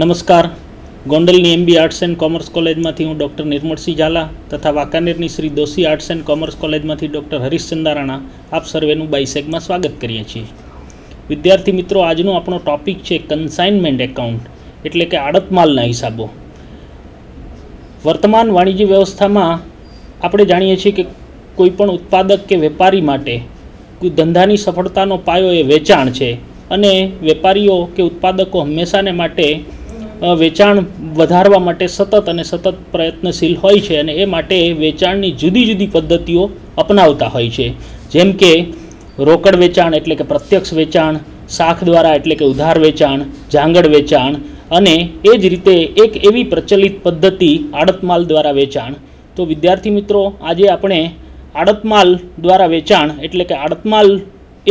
નમસ્કાર ગોંડલની MB arts and Commerce કોલેજમાંથી હું ડૉક્ટર નિર્મળસિંહ ઝાલા તથા વાંકાનેરની Shri Doshi Arts and Commerce કોલેજમાંથી ડૉક્ટર હરીશ રાણા આપ સર્વેનું બાઇસેગમાં સ્વાગત કરીએ છીએ વિદ્યાર્થી મિત્રો આજનો આપણો ટોપિક છે કન્સાઇનમેન્ટ એકાઉન્ટ એટલે કે આડતમાલના હિસાબો વર્તમાન વાણિજ્ય વ્યવસ્થામાં આપણે જાણીએ છીએ કે કોઈપણ ઉત્પાદક કે વેપારી માટે ધંધાની સફળતાનો પાયો એ વેચાણ છે અને વેપારીઓ કે ઉત્પાદકો હંમેશાને માટે વેચાણ વધારવા માટે સતત અને સતત પ્રયત્નશીલ હોય છે અને એ માટે વેચાણની જુદી જુદી પદ્ધતિઓ અપનાવતા હોય છે જેમ કે રોકડ વેચાણ એટલે કે પ્રત્યક્ષ વેચાણ શાખ દ્વારા એટલે કે ઉધાર વેચાણ જાંગડ વેચાણ અને એ જ રીતે એક એવી પ્રચલિત પદ્ધતિ આડતમાલ દ્વારા વેચાણ તો વિદ્યાર્થી મિત્રો આજે આપણે આડતમાલ દ્વારા વેચાણ એટલે કે આડતમાલ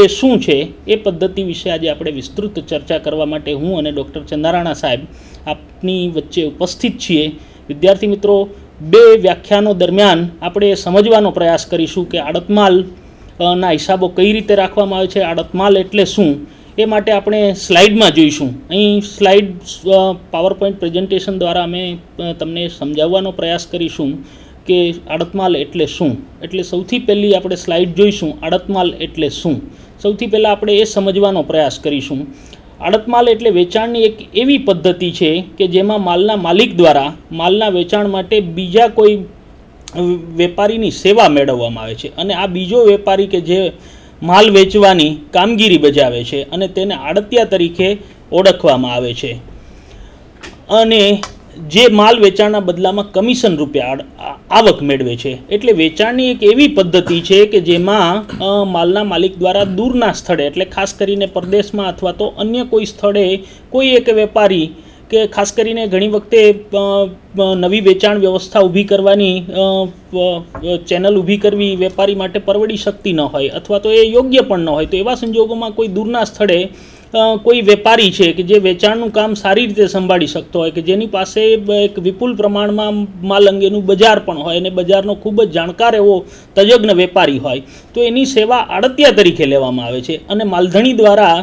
એ શું છે એ પદ્ધતિ વિશે આજે આપણે વિસ્તૃત ચર્ચા કરવા માટે હું અને ડૉક્ટર ચંદારાણા સાહેબ આપની વચ્ચે ઉપસ્થિત છીએ વિદ્યાર્થી મિત્રો બે વ્યાખ્યાનો દરમિયાન આપણે સમજવાનો પ્રયાસ કરીશું કે આડતમાલ ના હિસાબો કઈ રીતે રાખવામાં આવે છે આડતમાલ એટલે શું એ માટે આપણે સ્લાઇડમાં જોઈશું અહીં સ્લાઇડ પાવર પોઈન્ટ પ્રેઝન્ટેશન દ્વારા અમે તમને સમજાવવાનો પ્રયાસ કરીશું કે આડતમાલ એટલે શું એટલે સૌથી પહેલી આપણે સ્લાઇડ જોઈશું આડતમાલ એટલે શું સૌથી પહેલાં આપણે એ સમજવાનો પ્રયાસ કરીશું આડતમાલ એટલે વેચાણની એક એવી પદ્ધતિ છે કે જેમાં માલના માલિક દ્વારા માલના વેચાણ માટે બીજા કોઈ વેપારીની સેવા મેળવવામાં આવે છે અને આ બીજો વેપારી કે જે માલ વેચવાની કામગીરી બજાવે છે અને તેને આડતિયા તરીકે ઓળખવામાં આવે છે અને જે માલ વેચાણના બદલામાં કમિશન રૂપે આવક મેળવે છે એટલે વેચાણની એક એવી પદ્ધતિ છે કે જેમાં માલના માલિક દ્વારા દૂરના સ્થળે એટલે ખાસ કરીને પરદેશમાં અથવા તો અન્ય કોઈ સ્થળે કોઈ એક વેપારી કે ખાસ કરીને ઘણી વખતે નવી વેચાણ વ્યવસ્થા ઊભી કરવાની ચેનલ ઊભી કરવી વેપારી માટે પરવડી શકતી ન હોય અથવા તો એ યોગ્ય પણ ન હોય તો એવા સંજોગોમાં કોઈ દૂરના સ્થળે કોઈ વેપારી છે કે જે વેચાણનું કામ સારી રીતે સંભાળી શકતો હોય કે જેની પાસે એક વિપુલ પ્રમાણમાં માલ અંગેનું બજાર પણ હોય અને બજારનો ખૂબ જ જાણકાર એવો તજજ્ઞ વેપારી હોય તો એની સેવા આડતિયા તરીકે લેવામાં આવે છે અને માલધણી દ્વારા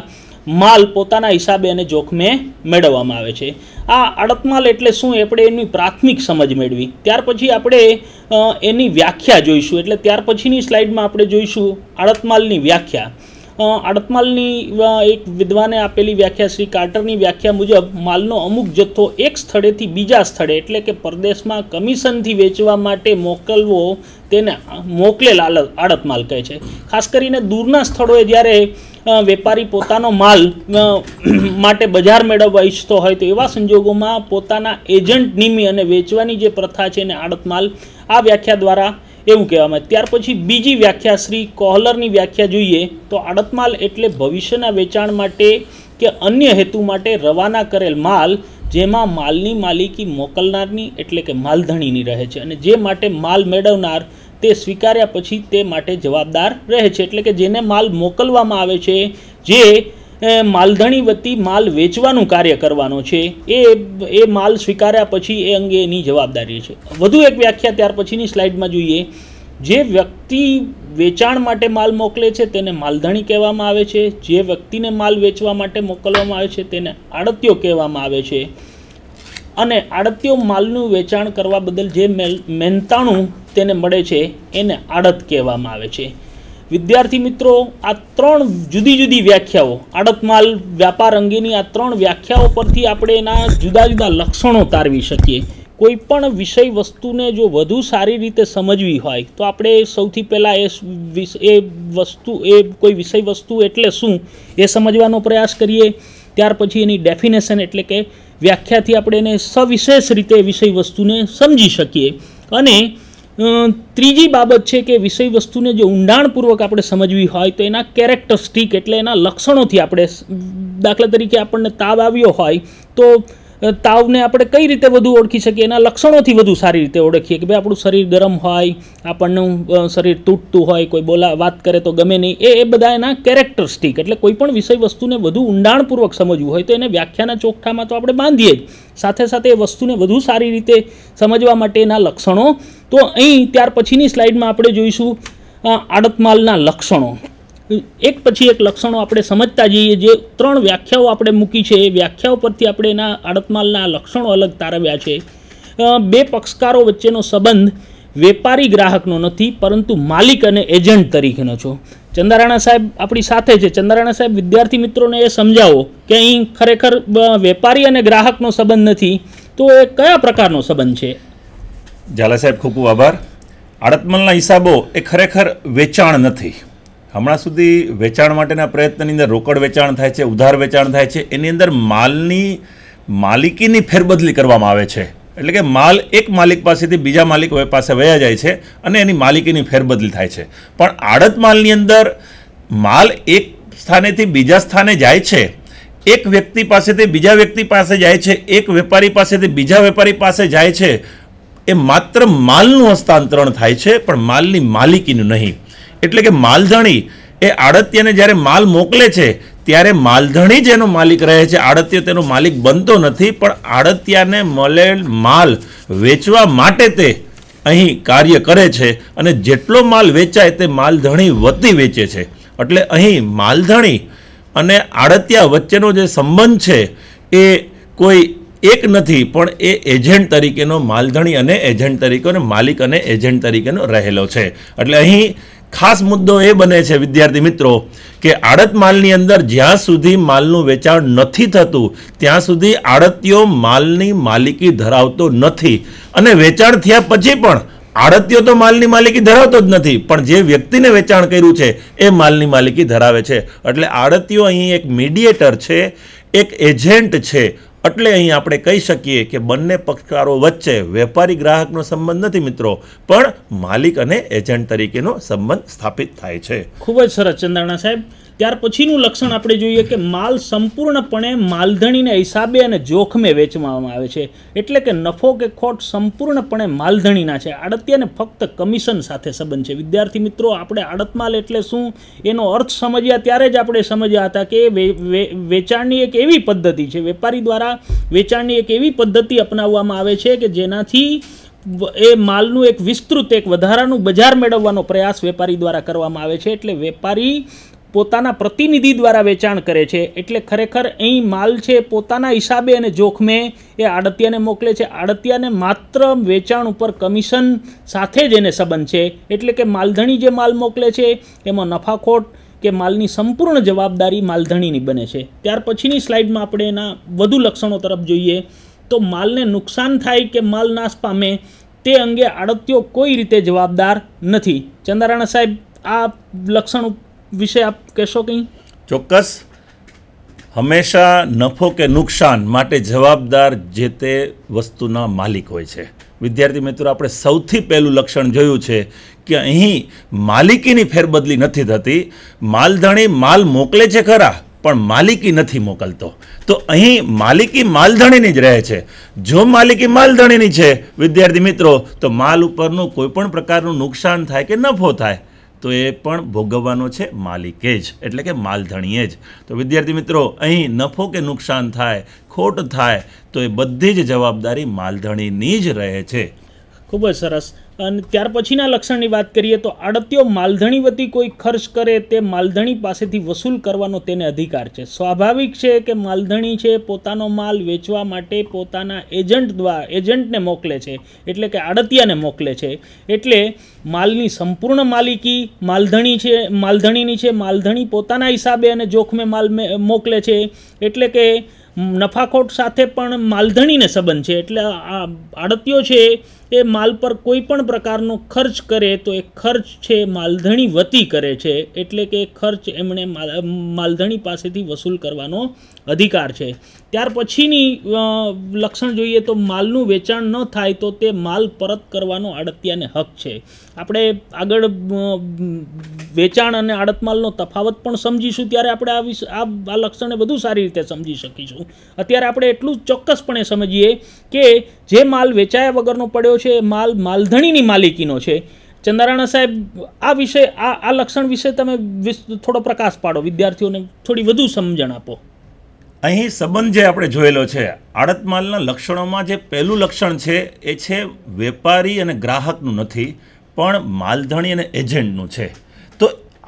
માલ પોતાના હિસાબે અને જોખમે મેળવવામાં આવે છે આ અડતમાલ એટલે શું આપણે એની પ્રાથમિક સમજ મેળવી ત્યાર પછી આપણે એની વ્યાખ્યા જોઈશું એટલે ત્યાર પછીની સ્લાઇડમાં આપણે જોઈશું અડતમાલની વ્યાખ્યા આડતમાલની એક વિદ્વાને આપેલી વ્યાખ્યા શ્રી કાર્ટરની વ્યાખ્યા મુજબ માલનો અમુક જથ્થો એક સ્થળેથી બીજા સ્થળે એટલે કે પરદેશમાં કમિશનથી વેચવા માટે મોકલવો તેને મોકલેલ આડતમાલ કહે છે ખાસ કરીને દૂરના સ્થળોએ જ્યારે વેપારી પોતાનો માલ માટે બજાર મેળવવા ઈચ્છતો હોય તો એવા સંજોગોમાં પોતાના એજન્ટ નિમી અને વેચવાની જે પ્રથા છે એને આડતમાલ આ વ્યાખ્યા દ્વારા એવું કહેવામાં આવે ત્યાર પછી બીજી વ્યાખ્યા શ્રી કોહલરની વ્યાખ્યા જોઈએ તો આડતમાલ એટલે ભવિષ્યના વેચાણ માટે કે અન્ય હેતુ માટે રવાના કરેલ માલ જેમાં માલની માલિકી મોકલનારની એટલે કે માલધણીની રહે છે અને જે માટે માલ મેળવનાર તે સ્વીકાર્યા પછી તે માટે જવાબદાર રહે છે એટલે કે જેને માલ મોકલવામાં આવે છે જે માલધણી વતી માલ વેચવાનું કાર્ય કરવાનો છે એ એ માલ સ્વીકાર્યા પછી એ અંગે એની જવાબદારી છે વધુ એક વ્યાખ્યા ત્યાર પછીની સ્લાઇડમાં જોઈએ જે વ્યક્તિ વેચાણ માટે માલ મોકલે છે તેને માલધણી કહેવામાં આવે છે જે વ્યક્તિને માલ વેચવા માટે મોકલવામાં આવે છે તેને આડતિયો કહેવામાં આવે છે અને આડત્યો માલનું વેચાણ કરવા બદલ જે મહેનતાણું તેને મળે છે એને આડત કહેવામાં આવે છે વિદ્યાર્થી મિત્રો આ ત્રણ જુદી જુદી વ્યાખ્યાઓ આડતમાલ વ્યાપાર અંગેની આ ત્રણ વ્યાખ્યાઓ પરથી આપણે એના જુદા જુદા લક્ષણો તારવી શકીએ કોઈ પણ વિષય વસ્તુને જો વધુ સારી રીતે સમજવી હોય તો આપણે સૌથી પહેલાં એ એ વસ્તુ એ કોઈ વિષય વસ્તુ એટલે શું એ સમજવાનો પ્રયાસ કરીએ ત્યાર પછી એની ડેફિનેશન એટલે કે વ્યાખ્યાથી આપણે એને સવિશેષ રીતે વિષય વસ્તુને સમજી શકીએ અને ત્રીજી બાબત છે કે વિષય વસ્તુને જે ઊંડાણપૂર્વક આપણે સમજવી હોય તો એના કેરેક્ટરિસ્ટિક એટલે એના લક્ષણોથી આપણે દાખલા તરીકે આપણને તાવ આવ્યો હોય તો તાવને આપણે કઈ રીતે વધુ ઓળખી શકીએ એના લક્ષણોથી વધુ સારી રીતે ઓળખીએ કે ભાઈ આપણું શરીર ગરમ હોય આપણને શરીર તૂટતું હોય કોઈ બોલા વાત કરે તો ગમે નહીં એ એ બધા એના કેરેક્ટરિસ્ટિક એટલે કોઈ પણ વિષય વસ્તુને વધુ ઊંડાણપૂર્વક સમજવું હોય તો એને વ્યાખ્યાના ચોકઠામાં તો આપણે બાંધીએ જ સાથે સાથે એ વસ્તુને વધુ સારી રીતે સમજવા માટે એના લક્ષણો તો અહીં ત્યાર પછીની સ્લાઇડમાં આપણે જોઈશું આડતમાલના લક્ષણો એક પછી એક લક્ષણો આપણે સમજતા જઈએ જે ત્રણ વ્યાખ્યાઓ આપણે મૂકી છે એ વ્યાખ્યાઓ પરથી આપણે એના આડતમાલના લક્ષણો અલગ તારવ્યા છે બે પક્ષકારો વચ્ચેનો સંબંધ વેપારી ગ્રાહકનો નથી પરંતુ માલિક અને એજન્ટ તરીકેનો છો ચંદારાણા સાહેબ આપણી સાથે છે ચંદારાણા સાહેબ વિદ્યાર્થી મિત્રોને એ સમજાવો કે અહીં ખરેખર વેપારી અને ગ્રાહકનો સંબંધ નથી તો એ કયા પ્રકારનો સંબંધ છે ઝાલા સાહેબ ખૂબ ખૂબ આભાર આડતમલના હિસાબો એ ખરેખર વેચાણ નથી હમણાં સુધી વેચાણ માટેના પ્રયત્નની અંદર રોકડ વેચાણ થાય છે ઉધાર વેચાણ થાય છે એની અંદર માલની માલિકીની ફેરબદલી કરવામાં આવે છે એટલે કે માલ એક માલિક પાસેથી બીજા માલિક પાસે વયા જાય છે અને એની માલિકીની ફેરબદલી થાય છે પણ આડત માલની અંદર માલ એક સ્થાનેથી બીજા સ્થાને જાય છે એક વ્યક્તિ પાસેથી બીજા વ્યક્તિ પાસે જાય છે એક વેપારી પાસેથી બીજા વેપારી પાસે જાય છે એ માત્ર માલનું હસ્તાંતરણ થાય છે પણ માલની માલિકીનું નહીં એટલે કે માલધણી એ આડત્યને જ્યારે માલ મોકલે છે ત્યારે માલધણી જ એનો માલિક રહે છે આડત્ય તેનો માલિક બનતો નથી પણ આડત્યાને મળેલ માલ વેચવા માટે તે અહીં કાર્ય કરે છે અને જેટલો માલ વેચાય તે માલધણી વતી વેચે છે એટલે અહીં માલધણી અને આડત્યા વચ્ચેનો જે સંબંધ છે એ કોઈ એક નથી પણ એ એજન્ટ તરીકેનો માલધણી અને એજન્ટ તરીકેનો માલિક અને એજન્ટ તરીકેનો રહેલો છે એટલે અહીં ખાસ મુદ્દો એ બને છે વિદ્યાર્થી મિત્રો કે આડત માલની અંદર જ્યાં સુધી માલનું વેચાણ નથી થતું ત્યાં સુધી આડતીઓ માલની માલિકી ધરાવતો નથી અને વેચાણ થયા પછી પણ આડતીઓ તો માલની માલિકી ધરાવતો જ નથી પણ જે વ્યક્તિને વેચાણ કર્યું છે એ માલની માલિકી ધરાવે છે એટલે આડતીઓ અહીં એક મીડિયેટર છે એક એજન્ટ છે એટલે અહીં આપણે કહી શકીએ કે બંને પક્ષકારો વચ્ચે વેપારી ગ્રાહકનો સંબંધ નથી મિત્રો પણ માલિક અને એજન્ટ તરીકેનો સંબંધ સ્થાપિત થાય છે ખૂબ જ સરસ ચંદાણા સાહેબ ત્યાર પછીનું લક્ષણ આપણે જોઈએ કે માલ સંપૂર્ણપણે માલધણીને હિસાબે અને જોખમે વેચવામાં આવે છે એટલે કે નફો કે ખોટ સંપૂર્ણપણે માલધણીના છે આડતિયાને ફક્ત કમિશન સાથે સંબંધ છે વિદ્યાર્થી મિત્રો આપણે આડતમાલ એટલે શું એનો અર્થ સમજ્યા ત્યારે જ આપણે સમજ્યા હતા કે વેચાણની એક એવી પદ્ધતિ છે વેપારી દ્વારા વેચાણની એક એવી પદ્ધતિ અપનાવવામાં આવે છે કે જેનાથી એ માલનું એક વિસ્તૃત એક વધારાનું બજાર મેળવવાનો પ્રયાસ વેપારી દ્વારા કરવામાં આવે છે એટલે વેપારી પોતાના પ્રતિનિધિ દ્વારા વેચાણ કરે છે એટલે ખરેખર અહીં માલ છે પોતાના હિસાબે અને જોખમે એ આડતિયાને મોકલે છે આડતિયાને માત્ર વેચાણ ઉપર કમિશન સાથે જ એને સંબંધ છે એટલે કે માલધણી જે માલ મોકલે છે એમાં નફાખોટ કે માલની સંપૂર્ણ જવાબદારી માલધણીની બને છે ત્યાર પછીની સ્લાઇડમાં આપણે એના વધુ લક્ષણો તરફ જોઈએ તો માલને નુકસાન થાય કે માલ નાશ પામે તે અંગે આડતિયો કોઈ રીતે જવાબદાર નથી ચંદારાણા સાહેબ આ લક્ષણ વિશે આપ કહેશો કંઈ ચોક્કસ હંમેશા નફો કે નુકસાન માટે જવાબદાર જે તે વસ્તુના માલિક હોય છે વિદ્યાર્થી મિત્રો આપણે સૌથી પહેલું લક્ષણ જોયું છે કે અહીં માલિકીની ફેરબદલી નથી થતી માલધણી માલ મોકલે છે ખરા પણ માલિકી નથી મોકલતો તો અહીં માલિકી માલધણીની જ રહે છે જો માલિકી માલધણીની છે વિદ્યાર્થી મિત્રો તો માલ ઉપરનું કોઈપણ પ્રકારનું નુકસાન થાય કે નફો થાય તો એ પણ ભોગવવાનો છે માલિકે જ એટલે કે માલધણીએ જ તો વિદ્યાર્થી મિત્રો અહીં નફો કે નુકસાન થાય ખોટ થાય તો એ બધી જ જવાબદારી માલધણીની જ રહે છે ખૂબ જ સરસ અને ત્યાર પછીના લક્ષણની વાત કરીએ તો આડત્યો માલધણી વતી કોઈ ખર્ચ કરે તે માલધણી પાસેથી વસૂલ કરવાનો તેને અધિકાર છે સ્વાભાવિક છે કે માલધણી છે પોતાનો માલ વેચવા માટે પોતાના એજન્ટ દ્વારા એજન્ટને મોકલે છે એટલે કે આડતિયાને મોકલે છે એટલે માલની સંપૂર્ણ માલિકી માલધણી છે માલધણીની છે માલધણી પોતાના હિસાબે અને જોખમે માલ મોકલે છે એટલે કે નફાખોટ સાથે પણ માલધણીને સંબંધ છે એટલે આ આડત્યો છે એ માલ પર કોઈ પણ પ્રકારનો ખર્ચ કરે તો એ ખર્ચ છે માલધણી વતી કરે છે એટલે કે ખર્ચ એમણે માલધણી પાસેથી વસૂલ કરવાનો અધિકાર છે ત્યાર પછીની લક્ષણ જોઈએ તો માલનું વેચાણ ન થાય તો તે માલ પરત કરવાનો આડતિયાને હક છે આપણે આગળ વેચાણ અને આડત માલનો તફાવત પણ સમજીશું ત્યારે આપણે આ વિશે આ લક્ષણને બધું સારી રીતે સમજી શકીશું અત્યારે આપણે એટલું ચોક્કસપણે સમજીએ કે જે માલ વેચાયા વગરનો પડ્યો છે માલ માલધણીની માલિકીનો છે ચંદારાણા સાહેબ આ વિષય આ આ લક્ષણ વિશે તમે થોડો પ્રકાશ પાડો વિદ્યાર્થીઓને થોડી વધુ સમજણ આપો અહીં સંબંધ જે આપણે જોયેલો છે આડતમાલના લક્ષણોમાં જે પહેલું લક્ષણ છે એ છે વેપારી અને ગ્રાહકનું નથી પણ માલધણી અને એજન્ટનું છે તો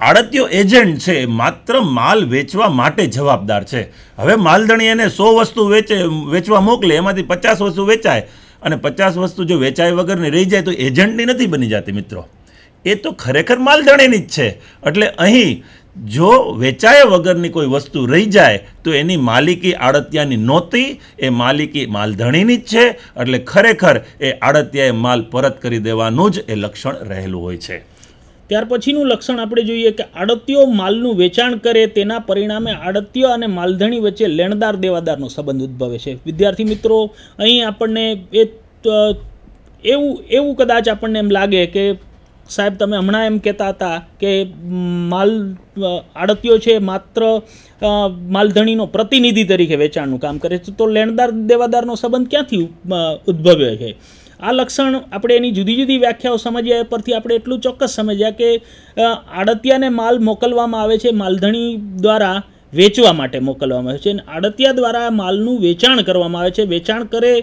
આડત્યો એજન્ટ છે માત્ર માલ વેચવા માટે જવાબદાર છે હવે માલધણી એને સો વસ્તુ વેચે વેચવા મોકલે એમાંથી પચાસ વસ્તુ વેચાય અને પચાસ વસ્તુ જો વેચાય વગરની રહી જાય તો એજન્ટની નથી બની જતી મિત્રો એ તો ખરેખર માલધણીની જ છે એટલે અહીં જો વેચાયા વગરની કોઈ વસ્તુ રહી જાય તો એની માલિકી આડતિયાની નહોતી એ માલિકી માલધણીની જ છે એટલે ખરેખર એ આડતિયાએ માલ પરત કરી દેવાનું જ એ લક્ષણ રહેલું હોય છે ત્યાર પછીનું લક્ષણ આપણે જોઈએ કે આડત્યો માલનું વેચાણ કરે તેના પરિણામે આડત્યો અને માલધણી વચ્ચે લેણદાર દેવાદારનો સંબંધ ઉદ્ભવે છે વિદ્યાર્થી મિત્રો અહીં આપણને એ એવું એવું કદાચ આપણને એમ લાગે કે સાહેબ તમે હમણાં એમ કહેતા હતા કે માલ આડત્યો છે માત્ર માલધણીનો પ્રતિનિધિ તરીકે વેચાણનું કામ કરે છે તો લેણદાર દેવાદારનો સંબંધ ક્યાંથી ઉદ્ભવ્યો છે આ લક્ષણ આપણે એની જુદી જુદી વ્યાખ્યાઓ સમજ્યા પરથી આપણે એટલું ચોક્કસ સમજ્યા કે આડતિયાને માલ મોકલવામાં આવે છે માલધણી દ્વારા વેચવા માટે મોકલવામાં આવે છે અને આડતિયા દ્વારા માલનું વેચાણ કરવામાં આવે છે વેચાણ કરે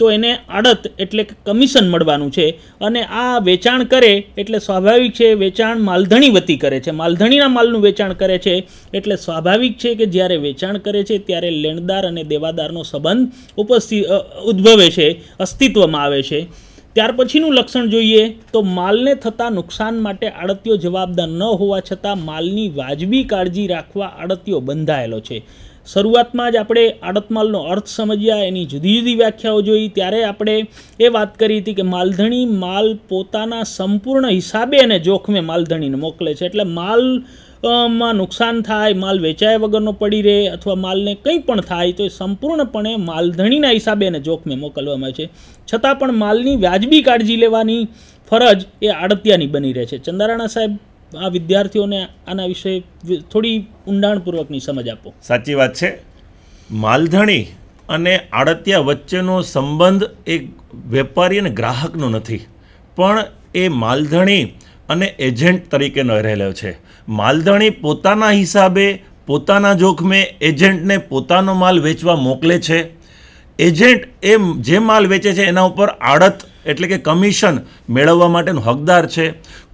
તો એને આડત એટલે કે કમિશન મળવાનું છે અને આ વેચાણ કરે એટલે સ્વાભાવિક છે વેચાણ માલધણી વતી કરે છે માલધણીના માલનું વેચાણ કરે છે એટલે સ્વાભાવિક છે કે જ્યારે વેચાણ કરે છે ત્યારે લેણદાર અને દેવાદારનો સંબંધ ઉપસ્થિત ઉદ્ભવે છે અસ્તિત્વમાં આવે છે ત્યાર પછીનું લક્ષણ જોઈએ તો માલને થતા નુકસાન માટે આડતીઓ જવાબદાર ન હોવા છતાં માલની વાજબી કાળજી રાખવા આડતીઓ બંધાયેલો છે શરૂઆતમાં જ આપણે આડતમાલનો અર્થ સમજ્યા એની જુદી જુદી વ્યાખ્યાઓ જોઈ ત્યારે આપણે એ વાત કરી હતી કે માલધણી માલ પોતાના સંપૂર્ણ હિસાબે એને જોખમે માલધણીને મોકલે છે એટલે માલ માં નુકસાન થાય માલ વેચાય વગરનો પડી રહે અથવા માલને કંઈ પણ થાય તો એ સંપૂર્ણપણે માલધણીના હિસાબે એને જોખમે મોકલવામાં આવે છે છતાં પણ માલની વ્યાજબી કાળજી લેવાની ફરજ એ આડતિયાની બની રહે છે ચંદારાણા સાહેબ આ વિદ્યાર્થીઓને આના વિશે થોડી ઊંડાણપૂર્વકની સમજ આપો સાચી વાત છે માલધણી અને આડતિયા વચ્ચેનો સંબંધ એ વેપારી અને ગ્રાહકનો નથી પણ એ માલધણી અને એજન્ટ તરીકેનો રહેલો છે માલધણી પોતાના હિસાબે પોતાના જોખમે એજન્ટને પોતાનો માલ વેચવા મોકલે છે એજન્ટ એ જે માલ વેચે છે એના ઉપર આડત એટલે કે કમિશન મેળવવા માટેનો હકદાર છે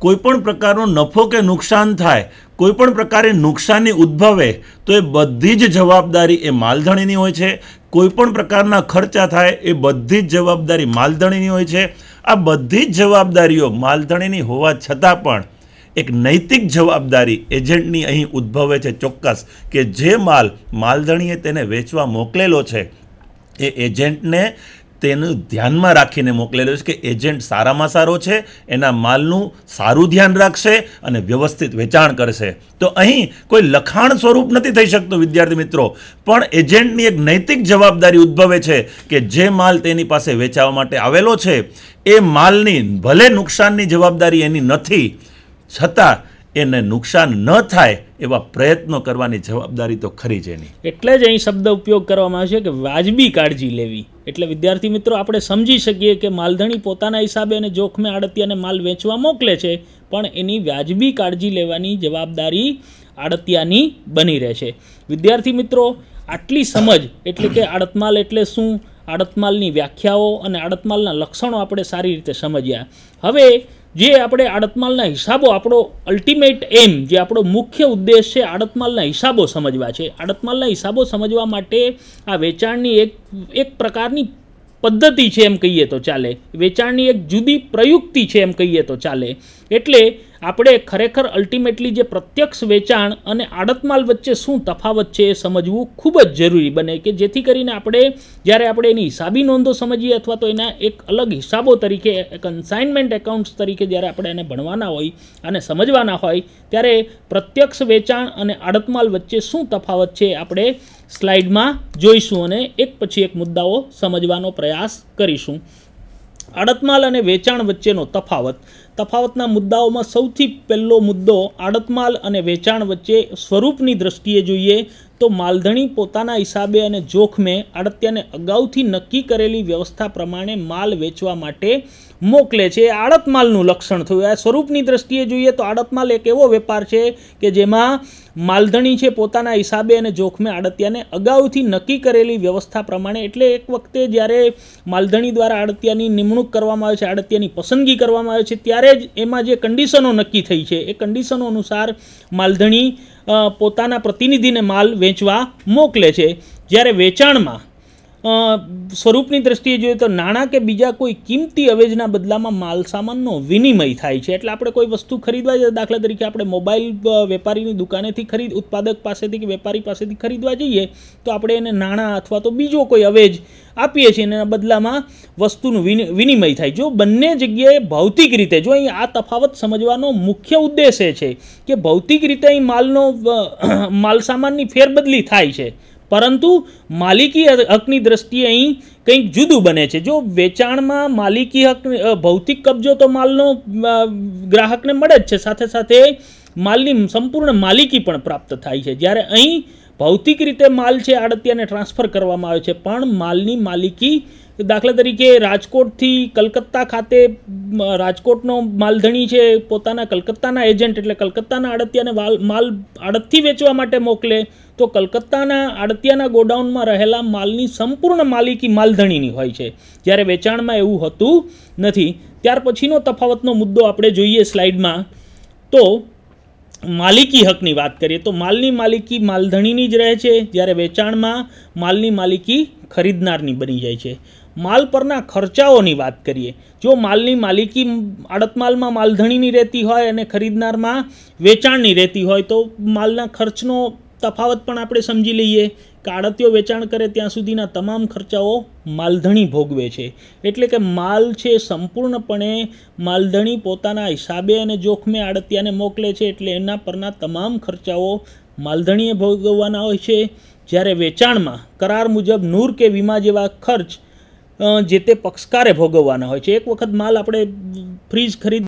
કોઈપણ પ્રકારનો નફો કે નુકસાન થાય કોઈપણ પ્રકારે નુકસાની ઉદ્ભવે તો એ બધી જ જવાબદારી એ માલધણીની હોય છે કોઈપણ પ્રકારના ખર્ચા થાય એ બધી જ જવાબદારી માલધણીની હોય છે આ બધી જ જવાબદારીઓ માલધણીની હોવા છતાં પણ એક નૈતિક જવાબદારી એજન્ટની અહીં ઉદ્ભવે છે ચોક્કસ કે જે માલ માલધણીએ તેને વેચવા મોકલેલો છે એ એજન્ટને તેનું ધ્યાનમાં રાખીને મોકલેલો છે કે એજન્ટ સારામાં સારો છે એના માલનું સારું ધ્યાન રાખશે અને વ્યવસ્થિત વેચાણ કરશે તો અહીં કોઈ લખાણ સ્વરૂપ નથી થઈ શકતું વિદ્યાર્થી મિત્રો પણ એજન્ટની એક નૈતિક જવાબદારી ઉદ્ભવે છે કે જે માલ તેની પાસે વેચાવા માટે આવેલો છે એ માલની ભલે નુકસાનની જવાબદારી એની નથી છતાં એને નુકસાન ન થાય એવા પ્રયત્નો કરવાની જવાબદારી તો ખરી જ એની એટલે જ અહીં શબ્દ ઉપયોગ કરવામાં આવે છે કે વાજબી કાળજી લેવી એટલે વિદ્યાર્થી મિત્રો આપણે સમજી શકીએ કે માલધણી પોતાના હિસાબે અને જોખમે આડતિયાને માલ વેચવા મોકલે છે પણ એની વાજબી કાળજી લેવાની જવાબદારી આડતિયાની બની રહે છે વિદ્યાર્થી મિત્રો આટલી સમજ એટલે કે આડતમાલ એટલે શું આડતમાલની વ્યાખ્યાઓ અને આડતમાલના લક્ષણો આપણે સારી રીતે સમજ્યા હવે જે આપણે આડતમાલના હિસાબો આપણો અલ્ટિમેટ એમ જે આપણો મુખ્ય ઉદ્દેશ છે આડતમાલના હિસાબો સમજવા છે આડતમાલના હિસાબો સમજવા માટે આ વેચાણની એક એક પ્રકારની પદ્ધતિ છે એમ કહીએ તો ચાલે વેચાણની એક જુદી પ્રયુક્તિ છે એમ કહીએ તો ચાલે એટલે આપણે ખરેખર અલ્ટિમેટલી જે પ્રત્યક્ષ વેચાણ અને આડતમાલ વચ્ચે શું તફાવત છે એ સમજવું ખૂબ જ જરૂરી બને કે જેથી કરીને આપણે જ્યારે આપણે એની હિસાબી નોંધો સમજીએ અથવા તો એના એક અલગ હિસાબો તરીકે કન્સાઇનમેન્ટ એકાઉન્ટ્સ તરીકે જ્યારે આપણે એને ભણવાના હોય અને સમજવાના હોય ત્યારે પ્રત્યક્ષ વેચાણ અને આડતમાલ વચ્ચે શું તફાવત છે આપણે સ્લાઇડમાં જોઈશું અને એક પછી એક મુદ્દાઓ સમજવાનો પ્રયાસ કરીશું આડતમાલ અને વેચાણ વચ્ચેનો તફાવત તફાવતના મુદ્દાઓમાં સૌથી પહેલો મુદ્દો આડતમાલ અને વેચાણ વચ્ચે સ્વરૂપની દ્રષ્ટિએ જોઈએ તો માલધણી પોતાના હિસાબે અને જોખમે આડત્યાને અગાઉથી નક્કી કરેલી વ્યવસ્થા પ્રમાણે માલ વેચવા માટે મોકલે છે આડતમાલનું લક્ષણ થયું આ સ્વરૂપની દ્રષ્ટિએ જોઈએ તો આડતમાલ એક એવો વેપાર છે કે જેમાં માલધણી છે પોતાના હિસાબે અને જોખમે આડતિયાને અગાઉથી નક્કી કરેલી વ્યવસ્થા પ્રમાણે એટલે એક વખતે જ્યારે માલધણી દ્વારા આડતિયાની નિમણૂક કરવામાં આવે છે આડતિયાની પસંદગી કરવામાં આવે છે ત્યારે જ એમાં જે કંડિશનો નક્કી થઈ છે એ કંડિશનો અનુસાર માલધણી પોતાના પ્રતિનિધિને માલ વેચવા મોકલે છે જ્યારે વેચાણમાં સ્વરૂપની દ્રષ્ટિએ જોઈએ તો નાણાં કે બીજા કોઈ કિંમતી અવેજના બદલામાં માલસામાનનો વિનિમય થાય છે એટલે આપણે કોઈ વસ્તુ ખરીદવા જઈએ દાખલા તરીકે આપણે મોબાઈલ વેપારીની દુકાનેથી ખરીદ ઉત્પાદક પાસેથી કે વેપારી પાસેથી ખરીદવા જઈએ તો આપણે એને નાણાં અથવા તો બીજો કોઈ અવેજ આપીએ છીએ એના બદલામાં વસ્તુનું વિનિમય થાય જો બંને જગ્યાએ ભૌતિક રીતે જો અહીં આ તફાવત સમજવાનો મુખ્ય ઉદ્દેશ્ય છે કે ભૌતિક રીતે અહીં માલનો માલસામાનની ફેરબદલી થાય છે પરંતુ માલિકી હકની દ્રષ્ટિએ અહીં કંઈક જુદું બને છે જો વેચાણમાં માલિકી હક ભૌતિક કબજો તો માલનો ગ્રાહકને મળે જ છે સાથે સાથે માલની સંપૂર્ણ માલિકી પણ પ્રાપ્ત થાય છે જ્યારે અહીં ભૌતિક રીતે માલ છે આડતિયાને ટ્રાન્સફર કરવામાં આવે છે પણ માલની માલિકી દાખલા તરીકે રાજકોટથી કલકત્તા ખાતે રાજકોટનો માલધણી છે પોતાના કલકત્તાના એજન્ટ એટલે કલકત્તાના આડતિયાને માલ આડતથી વેચવા માટે મોકલે તો કલકત્તાના આડતિયાના ગોડાઉનમાં રહેલા માલની સંપૂર્ણ માલિકી માલધણીની હોય છે જ્યારે વેચાણમાં એવું હતું નથી ત્યાર પછીનો તફાવતનો મુદ્દો આપણે જોઈએ સ્લાઇડમાં તો માલિકી હકની વાત કરીએ તો માલની માલિકી માલધણીની જ રહે છે જ્યારે વેચાણમાં માલની માલિકી ખરીદનારની બની જાય છે માલ પરના ખર્ચાઓની વાત કરીએ જો માલની માલિકી આડતમાલમાં માલધણીની રહેતી હોય અને ખરીદનારમાં વેચાણની રહેતી હોય તો માલના ખર્ચનો તફાવત પણ આપણે સમજી લઈએ કે કાળતીઓ વેચાણ કરે ત્યાં સુધીના તમામ ખર્ચાઓ માલધણી ભોગવે છે એટલે કે માલ છે સંપૂર્ણપણે માલધણી પોતાના હિસાબે અને જોખમે આડતિયાને મોકલે છે એટલે એના પરના તમામ ખર્ચાઓ માલધણીએ ભોગવવાના હોય છે જ્યારે વેચાણમાં કરાર મુજબ નૂર કે વીમા જેવા ખર્ચ જે તે પક્ષકારે ભોગવવાના હોય છે એક વખત માલ આપણે ફ્રીજ ખરીદ